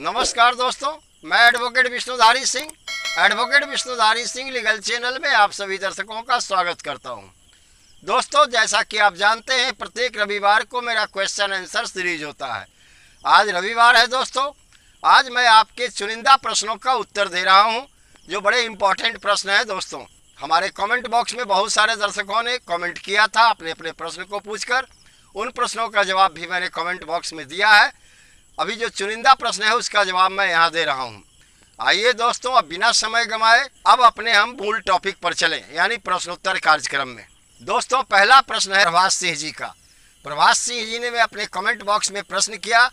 नमस्कार दोस्तों मैं advocate Vishnudhari Singh advocate Vishnudhari Singh legal channel में आप सभी दर्शकों का स्वागत करता हूं। दोस्तों जैसा कि आप जानते हैं प्रत्येक रविवार को मेरा क्वेश्चन आंसर सीरीज होता है आज रविवार है दोस्तों आज मैं आपके चुनिंदा प्रश्नों का उत्तर दे रहा हूँ जो बड़े इंपॉर्टेंट प्रश्न है दोस्तों हमारे कॉमेंट बॉक्स में बहुत सारे दर्शकों ने कॉमेंट किया था अपने अपने प्रश्न को पूछकर उन प्रश्नों का जवाब भी मैंने कमेंट बॉक्स में दिया है अभी जो चुनिंदा प्रश्न है उसका जवाब मैं यहाँ दे रहा हूँ आइए दोस्तों अब बिना समय गंवाए अब अपने हम मूल टॉपिक पर चलें यानी प्रश्नोत्तर कार्यक्रम में दोस्तों पहला प्रश्न है प्रभाष सिंह जी का प्रभाष सिंह जी ने मैं अपने कमेंट बॉक्स में प्रश्न किया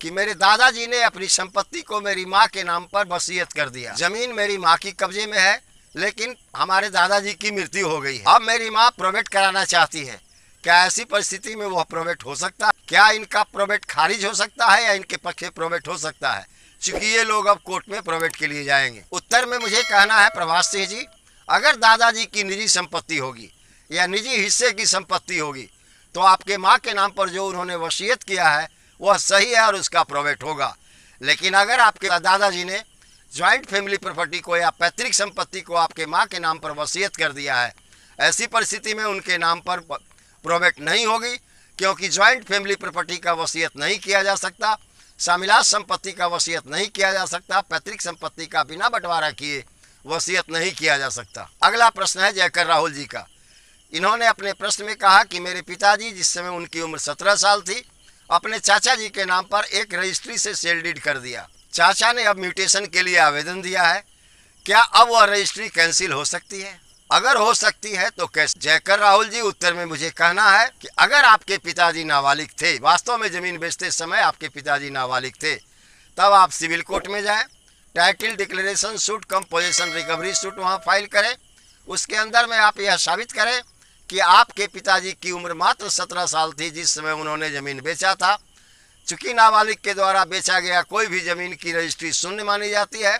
कि मेरे दादाजी ने अपनी संपत्ति को मेरी माँ के नाम पर वसीयत कर दिया जमीन मेरी माँ की कब्जे में है लेकिन हमारे दादाजी की मृत्यु हो गई है अब मेरी माँ प्रोवेट कराना चाहती है क्या ऐसी परिस्थिति में वह प्रोवेट हो सकता है क्या इनका प्रोबेट खारिज हो सकता है या इनके पक्ष प्रोबेट हो सकता है चूंकि ये लोग अब कोर्ट में प्रोबेट के लिए जाएंगे उत्तर में मुझे कहना है प्रभाष सिंह जी अगर दादाजी की निजी संपत्ति होगी या निजी हिस्से की संपत्ति होगी तो आपके माँ के नाम पर जो उन्होंने वसीयत किया है वह सही है और उसका प्रोबेट होगा लेकिन अगर आपके दादाजी ने ज्वाइंट फैमिली प्रॉपर्टी को या पैतृक संपत्ति को आपके माँ के नाम पर वसीयत कर दिया है ऐसी परिस्थिति में उनके नाम पर प्रोबेट नहीं होगी क्योंकि ज्वाइंट फैमिली प्रॉपर्टी का वसीयत नहीं किया जा सकता शामिलात संपत्ति का वसीयत नहीं किया जा सकता पैतृक संपत्ति का बिना बंटवारा किए वसीयत नहीं किया जा सकता अगला प्रश्न है जयकर राहुल जी का इन्होंने अपने प्रश्न में कहा कि मेरे पिताजी जिस समय उनकी उम्र सत्रह साल थी अपने चाचा जी के नाम पर एक रजिस्ट्री से सेल डीड कर दिया चाचा ने अब म्यूटेशन के लिए आवेदन दिया है क्या अब वह रजिस्ट्री कैंसिल हो सकती है अगर हो सकती है तो कैसे जयकर राहुल जी उत्तर में मुझे कहना है कि अगर आपके पिताजी नाबालिग थे वास्तव में जमीन बेचते समय आपके पिताजी नाबालिग थे तब आप सिविल कोर्ट में जाएं title declaration suit composition recovery suit वहां फाइल करें उसके अंदर में आप यह साबित करें कि आपके पिताजी की उम्र मात्र सत्रह साल थी जिस समय उन्होंने ज़मीन बेचा था चूँकि नाबालिग के द्वारा बेचा गया कोई भी ज़मीन की रजिस्ट्री शून्य मानी जाती है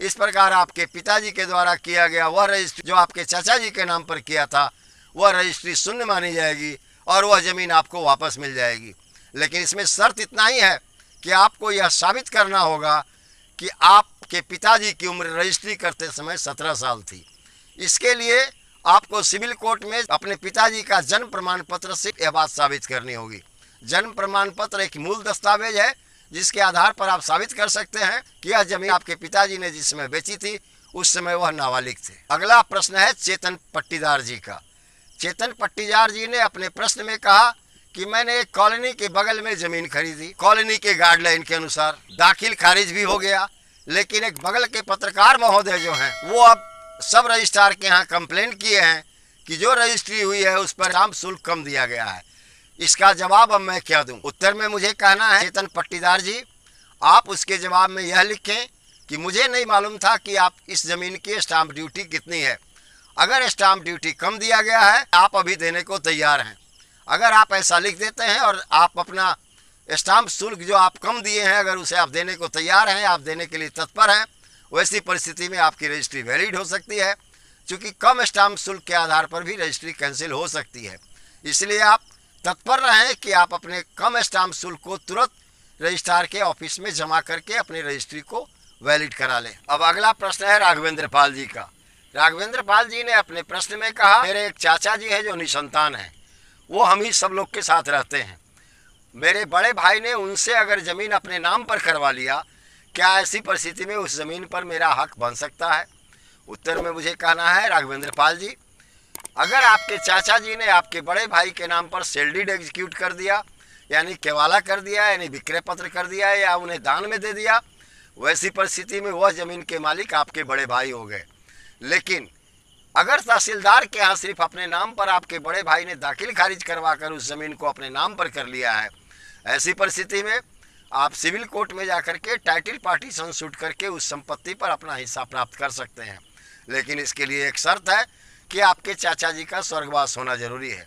इस प्रकार आपके पिताजी के द्वारा किया गया वह रजिस्ट्री जो आपके चाचा जी के नाम पर किया था वह रजिस्ट्री शून्य मानी जाएगी और वह ज़मीन आपको वापस मिल जाएगी लेकिन इसमें शर्त इतना ही है कि आपको यह साबित करना होगा कि आपके पिताजी की उम्र रजिस्ट्री करते समय सत्रह साल थी इसके लिए आपको सिविल कोर्ट में अपने पिताजी का जन्म प्रमाण पत्र से यह बात साबित करनी होगी जन्म प्रमाण पत्र एक मूल दस्तावेज है जिसके आधार पर आप साबित कर सकते हैं कि यह जमीन आपके पिताजी ने जिस समय बेची थी उस समय वह नाबालिग थे अगला प्रश्न है चेतन पट्टीदार जी का चेतन पट्टीदार जी ने अपने प्रश्न में कहा कि मैंने एक कॉलोनी के बगल में जमीन खरीदी कॉलोनी के गाइडलाइन के अनुसार दाखिल खारिज भी हो गया लेकिन एक बगल के पत्रकार महोदय जो हैं वो अब सब रजिस्ट्रार के यहाँ कंप्लेन किए हैं कि जो रजिस्ट्री हुई है उस पर आम शुल्क कम दिया गया है इसका जवाब अब मैं क्या दूं? उत्तर में मुझे कहना है चेतन पट्टीदार जी आप उसके जवाब में यह लिखें कि मुझे नहीं मालूम था कि आप इस ज़मीन की स्टाम्प ड्यूटी कितनी है अगर स्टाम्प ड्यूटी कम दिया गया है आप अभी देने को तैयार हैं अगर आप ऐसा लिख देते हैं और आप अपना स्टाम्प शुल्क जो आप कम दिए हैं अगर उसे आप देने को तैयार हैं आप देने के लिए तत्पर हैं वैसी परिस्थिति में आपकी रजिस्ट्री वैलिड हो सकती है क्योंकि कम स्टाम्प शुल्क के आधार पर भी रजिस्ट्री कैंसिल हो सकती है इसलिए आप तत्पर रहें कि आप अपने कम स्टाम्प शुल्क को तुरंत रजिस्ट्रार के ऑफिस में जमा करके अपने रजिस्ट्री को वैलिड करा लें अब अगला प्रश्न है राघवेंद्र पाल जी का राघवेंद्र पाल जी ने अपने प्रश्न में कहा मेरे एक चाचा जी हैं जो निसंतान हैं वो हम ही सब लोग के साथ रहते हैं मेरे बड़े भाई ने उनसे अगर ज़मीन अपने नाम पर करवा लिया क्या ऐसी परिस्थिति में उस ज़मीन पर मेरा हक बन सकता है उत्तर में मुझे कहना है राघवेंद्र पाल जी अगर आपके चाचा जी ने आपके बड़े भाई के नाम पर सेलडीड एग्जीक्यूट कर दिया यानी केवाला कर दिया यानी विक्रय पत्र कर दिया या उन्हें दान में दे दिया वैसी परिस्थिति में वह जमीन के मालिक आपके बड़े भाई हो गए लेकिन अगर तहसीलदार के यहाँ सिर्फ अपने नाम पर आपके बड़े भाई ने दाखिल खारिज करवा कर उस ज़मीन को अपने नाम पर कर लिया है ऐसी परिस्थिति में आप सिविल कोर्ट में जाकर के टाइटिल पार्टीशन शूट करके उस संपत्ति पर अपना हिस्सा प्राप्त कर सकते हैं लेकिन इसके लिए एक शर्त है कि आपके चाचा जी का स्वर्गवास होना जरूरी है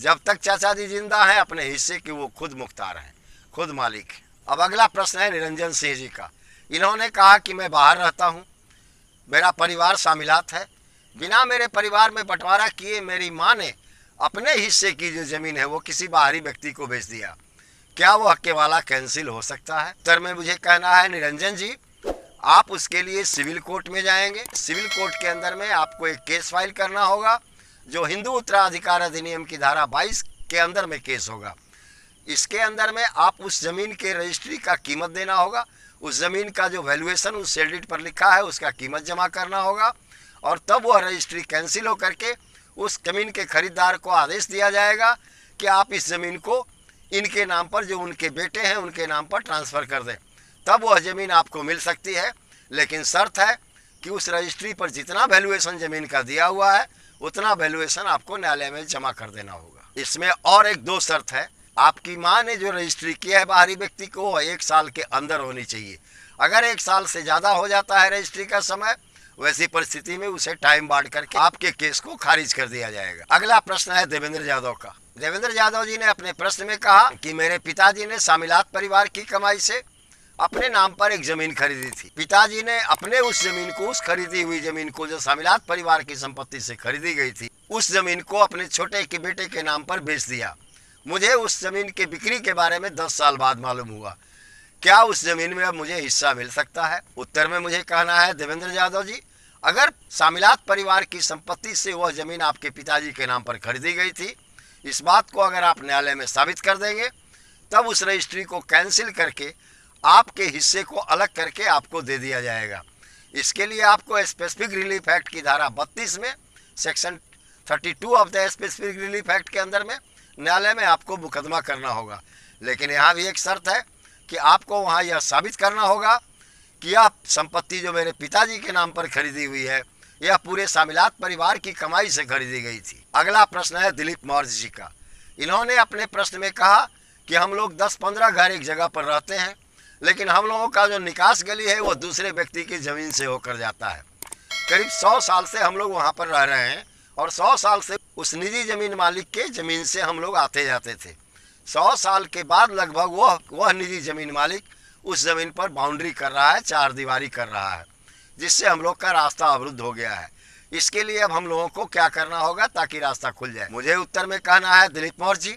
जब तक चाचा जी जिंदा हैं अपने हिस्से की वो खुद मुख्तार हैं खुद मालिक हैं अब अगला प्रश्न है निरंजन सिंह जी का इन्होंने कहा कि मैं बाहर रहता हूँ मेरा परिवार शामिलत है बिना मेरे परिवार में बंटवारा किए मेरी माँ ने अपने हिस्से की जो ज़मीन है वो किसी बाहरी व्यक्ति को बेच दिया क्या वो हक्के वाला कैंसिल हो सकता है सर में मुझे कहना है निरंजन जी आप उसके लिए सिविल कोर्ट में जाएंगे सिविल कोर्ट के अंदर में आपको एक केस फाइल करना होगा जो हिंदू उत्तराधिकार अधिनियम की धारा 22 के अंदर में केस होगा इसके अंदर में आप उस ज़मीन के रजिस्ट्री का कीमत देना होगा उस ज़मीन का जो वैल्यूएशन उस सेलडिट पर लिखा है उसका कीमत जमा करना होगा और तब वह रजिस्ट्री कैंसिल होकर के उस ज़मीन के खरीदार को आदेश दिया जाएगा कि आप इस ज़मीन को इनके नाम पर जो उनके बेटे हैं उनके नाम पर ट्रांसफ़र कर दें तब वह ज़मीन आपको मिल सकती है लेकिन शर्त है कि उस रजिस्ट्री पर जितना वैल्यूएशन ज़मीन का दिया हुआ है उतना वैल्यूएशन आपको न्यायालय में जमा कर देना होगा इसमें और एक दो शर्त है आपकी माँ ने जो रजिस्ट्री किया है बाहरी व्यक्ति को वह एक साल के अंदर होनी चाहिए अगर एक साल से ज़्यादा हो जाता है रजिस्ट्री का समय वैसी परिस्थिति में उसे टाइम बांट करके आपके केस को खारिज कर दिया जाएगा अगला प्रश्न है देवेंद्र यादव का देवेंद्र यादव जी ने अपने प्रश्न में कहा कि मेरे पिताजी ने शामिलात परिवार की कमाई से अपने नाम पर एक जमीन खरीदी थी पिताजी ने अपने उस जमीन को उस खरीदी हुई जमीन को जो शामिलात परिवार की संपत्ति से खरीदी गई थी उस जमीन को अपने छोटे के बेटे के नाम पर बेच दिया मुझे उस जमीन के बिक्री के बारे में दस साल बाद मालूम हुआ क्या उस जमीन में अब मुझे हिस्सा मिल सकता है उत्तर में मुझे कहना है देवेंद्र यादव जी अगर शामिलात परिवार की संपत्ति से वह जमीन आपके पिताजी के नाम पर खरीदी गई थी इस बात को अगर आप न्यायालय में साबित कर देंगे तब उस रजिस्ट्री को कैंसिल करके आपके हिस्से को अलग करके आपको दे दिया जाएगा इसके लिए आपको स्पेसिफिक रिलीफ एक्ट की धारा बत्तीस में section 32 of the specific relief act के अंदर में न्यायालय में आपको मुकदमा करना होगा लेकिन यहाँ भी एक शर्त है कि आपको वहाँ यह साबित करना होगा कि यह संपत्ति जो मेरे पिताजी के नाम पर खरीदी हुई है यह पूरे शामिलात परिवार की कमाई से खरीदी गई थी अगला प्रश्न है दिलीप मौर्य जी का इन्होंने अपने प्रश्न में कहा कि हम लोग दस पंद्रह घर एक जगह पर रहते हैं लेकिन हम लोगों का जो निकास गली है वो दूसरे व्यक्ति की ज़मीन से होकर जाता है करीब सौ साल से हम लोग वहाँ पर रह रहे हैं और सौ साल से उस निजी ज़मीन मालिक के ज़मीन से हम लोग आते जाते थे सौ साल के बाद लगभग वह वह निजी ज़मीन मालिक उस ज़मीन पर बाउंड्री कर रहा है चार दीवारी कर रहा है जिससे हम लोग का रास्ता अवरुद्ध हो गया है इसके लिए अब हम लोगों को क्या करना होगा ताकि रास्ता खुल जाए मुझे उत्तर में कहना है दिलीप मौर्य जी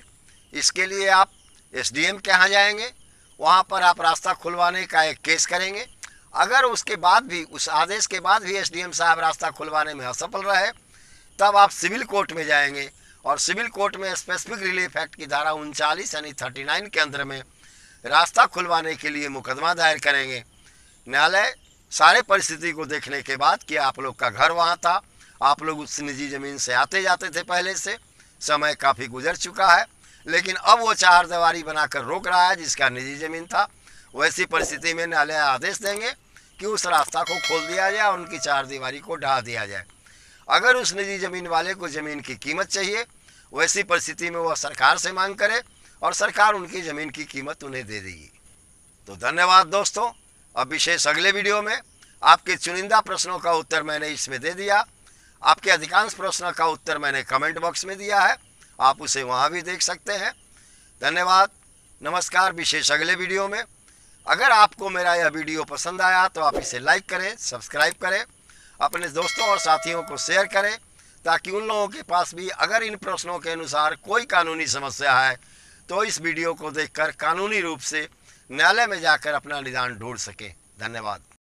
इसके लिए आप एसडीएम के यहाँ जाएंगे वहाँ पर आप रास्ता खुलवाने का एक केस करेंगे अगर उसके बाद भी उस आदेश के बाद भी एसडीएम साहब रास्ता खुलवाने में असफल रहे तब आप सिविल कोर्ट में जाएंगे और सिविल कोर्ट में स्पेसिफिक रिलीफ एक्ट की धारा उनचालीस यानी थर्टी नाइन के अंदर में रास्ता खुलवाने के लिए मुकदमा दायर करेंगे न्यायालय सारे परिस्थिति को देखने के बाद कि आप लोग का घर वहाँ था आप लोग उस निजी ज़मीन से आते जाते थे पहले से समय काफ़ी गुजर चुका है लेकिन अब वो चार दीवारी बनाकर रोक रहा है जिसका निजी जमीन था वैसी परिस्थिति में न्यायालय आदेश देंगे कि उस रास्ता को खोल दिया जाए और उनकी चार दीवारी को ढा दिया जाए अगर उस निजी जमीन वाले को ज़मीन की कीमत चाहिए वैसी परिस्थिति में वह सरकार से मांग करे और सरकार उनकी ज़मीन की कीमत उन्हें दे देगी तो धन्यवाद दोस्तों अब विशेष अगले वीडियो में आपके चुनिंदा प्रश्नों का उत्तर मैंने इसमें दे दिया आपके अधिकांश प्रश्नों का उत्तर मैंने कमेंट बॉक्स में दिया है आप उसे वहाँ भी देख सकते हैं धन्यवाद नमस्कार विशेष अगले वीडियो में अगर आपको मेरा यह वीडियो पसंद आया तो आप इसे लाइक करें सब्सक्राइब करें अपने दोस्तों और साथियों को शेयर करें ताकि उन लोगों के पास भी अगर इन प्रश्नों के अनुसार कोई कानूनी समस्या है तो इस वीडियो को देखकर कानूनी रूप से न्यायालय में जाकर अपना निदान ढूंढ सकें धन्यवाद